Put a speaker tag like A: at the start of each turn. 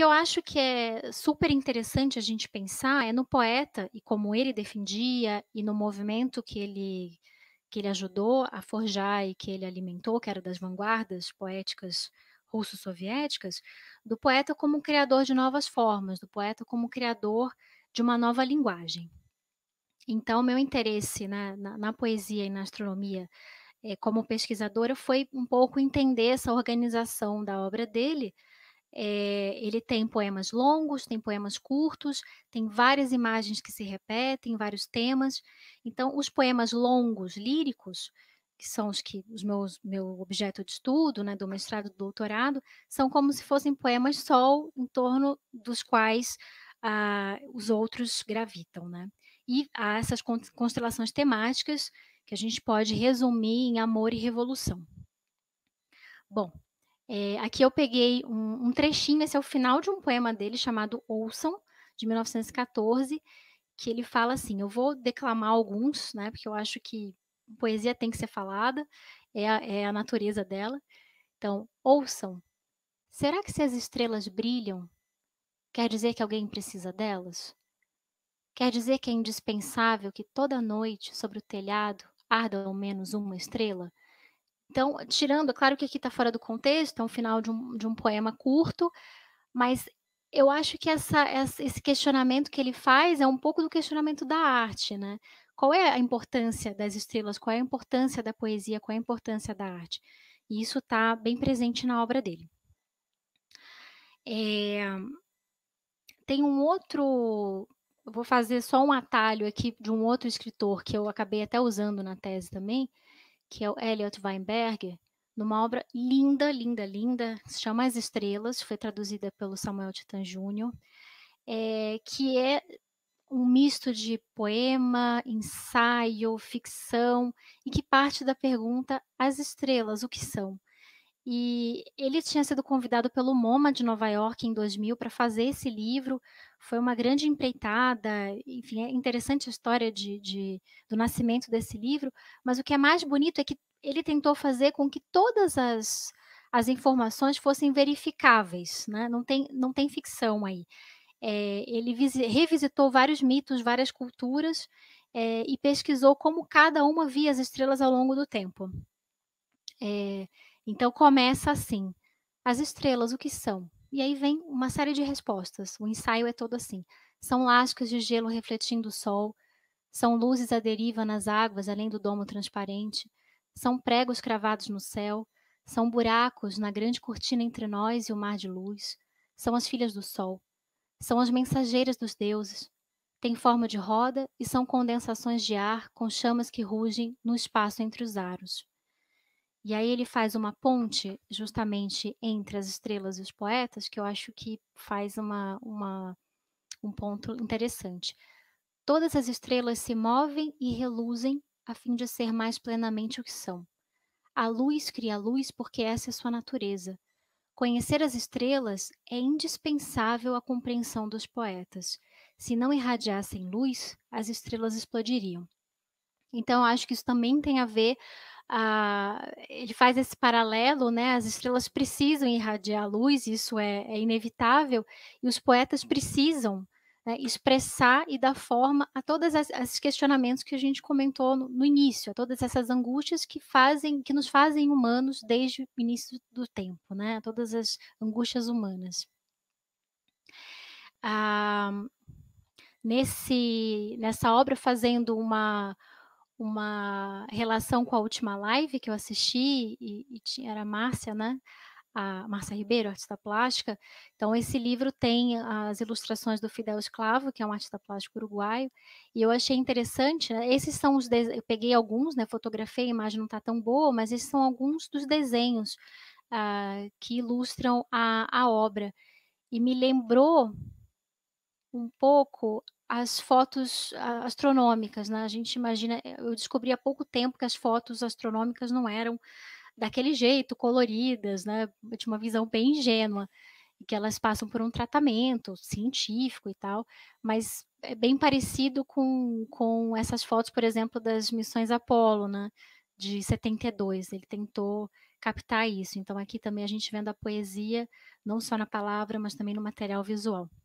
A: que eu acho que é super interessante a gente pensar é no poeta e como ele defendia e no movimento que ele que ele ajudou a forjar e que ele alimentou, que era das vanguardas poéticas russo-soviéticas, do poeta como criador de novas formas, do poeta como criador de uma nova linguagem. Então, meu interesse na, na, na poesia e na astronomia é, como pesquisadora foi um pouco entender essa organização da obra dele, é, ele tem poemas longos, tem poemas curtos, tem várias imagens que se repetem, vários temas. Então, os poemas longos, líricos, que são os que os meus meu objeto de estudo, né, do mestrado, do doutorado, são como se fossem poemas sol em torno dos quais ah, os outros gravitam, né? E há essas constelações temáticas que a gente pode resumir em amor e revolução. Bom, é, aqui eu peguei um, um, trechinho, esse é o final de um poema dele chamado Ouçam, de 1914, que ele fala assim: eu vou declamar alguns, né, porque eu acho que poesia tem que ser falada, é a, é a natureza dela. Então, ouçam. Será que se as estrelas brilham, quer dizer que alguém precisa delas? Quer dizer que é indispensável que toda noite sobre o telhado arda ao menos uma estrela? Então, tirando, é claro que aqui está fora do contexto, é um final de um, de um poema curto, mas eu acho que essa, esse questionamento que ele faz é um pouco do questionamento da arte, né? Qual é a importância das estrelas? Qual é a importância da poesia? Qual é a importância da arte? E isso está bem presente na obra dele. É... Tem um outro. Eu vou fazer só um atalho aqui de um outro escritor que eu acabei até usando na tese também, que é o Elliot Weinberg, numa obra linda, linda, linda, se chama As Estrelas, foi traduzida pelo Samuel Titan Júnior, é, eh, que é um misto de poema, ensaio, ficção, e que parte da pergunta: as estrelas, o que são? E ele tinha sido convidado pelo MoMA de Nova York em 2000 para fazer esse livro. Foi uma grande empreitada. Enfim, é interessante a história de, de, do nascimento desse livro. Mas o que é mais bonito é que ele tentou fazer com que todas as, as informações fossem verificáveis. Né? Não, tem, não tem ficção aí. É, ele revisitou vários mitos, várias culturas é, e pesquisou como cada uma via as estrelas ao longo do tempo. É, então começa assim: as estrelas, o que são? E aí vem uma série de respostas. O ensaio é todo assim: são lascas de gelo refletindo o sol, são luzes à deriva nas águas além do domo transparente, são pregos cravados no céu, são buracos na grande cortina entre nós e o mar de luz, são as filhas do sol, são as mensageiras dos deuses, têm forma de roda e são condensações de ar com chamas que rugem no espaço entre os aros. E aí ele faz uma ponte justamente entre as estrelas e os poetas, que eu acho que faz uma, uma, um ponto interessante. Todas as estrelas se movem e reluzem a fim de ser mais plenamente o que são. A luz cria luz porque essa é sua natureza. Conhecer as estrelas é indispensável à compreensão dos poetas. Se não irradiassem luz, as estrelas explodiriam. Então, eu acho que isso também tem a ver ah, ele faz esse paralelo, né? As estrelas precisam irradiar luz, isso é, é inevitável, e os poetas precisam né, expressar e dar forma a todos esses questionamentos que a gente comentou no, no, início, a todas essas angústias que fazem, que nos fazem humanos desde o início do tempo, né? Todas as angústias humanas. Ah, nesse, nessa obra, fazendo uma uma relação com a última live que eu assisti, e, e tinha, era a Márcia, né? A Márcia uhum. Ribeiro, artista plástica. Então, esse livro tem as ilustrações do Fidel Esclavo, que é um artista plástico uruguaio, e eu achei interessante, né? Esses são os. Eu peguei alguns, né? Fotografei, a imagem não está tão boa, mas esses são alguns dos desenhos uh, que ilustram a, a obra. E me lembrou um pouco as fotos astronômicas, né? A gente imagina, eh, eu descobri há pouco tempo que as fotos astronômicas não eram daquele jeito, coloridas, né? Eu tinha uma visão bem ingênua e que elas passam por um tratamento científico e tal, mas é bem parecido com, com essas fotos, por exemplo, das missões Apolo, né? De 72, ele tentou captar isso. Então aqui também a gente vendo a poesia não só na palavra, mas também no material visual.